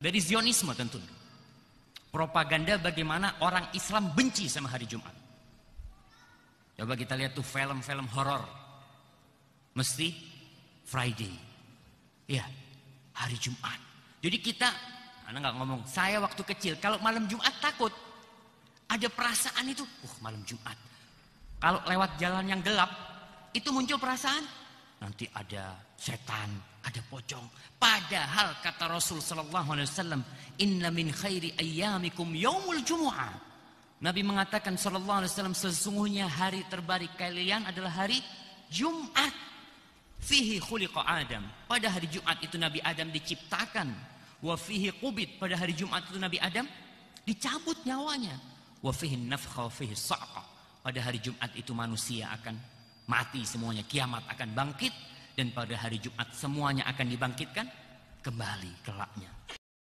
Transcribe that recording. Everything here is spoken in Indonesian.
Dari Zionisme tentunya. Propaganda bagaimana orang Islam benci sama hari Jumat. Coba kita lihat tuh film-film horor. Mesti Friday. ya hari Jumat. Jadi kita, Anda nggak ngomong, saya waktu kecil kalau malam Jumat takut. Ada perasaan itu, uh malam Jumat. Kalau lewat jalan yang gelap, itu muncul perasaan nanti ada setan, ada pocong. Padahal kata Rasul sallallahu alaihi wasallam, "Inna min khairi ayyamikum yaumul jumu'ah." Nabi mengatakan sallallahu alaihi wasallam sesungguhnya hari terbarik kalian adalah hari Jumat. Fihi khuliqa Adam. Pada hari Jumat itu Nabi Adam diciptakan. Wa fihi qubit. Pada hari Jumat itu Nabi Adam dicabut nyawanya. Wa fihi nafkha fihi sa'qa. Pada hari Jumat itu manusia akan mati semuanya, kiamat akan bangkit dan pada hari Jumat semuanya akan dibangkitkan kembali kelaknya.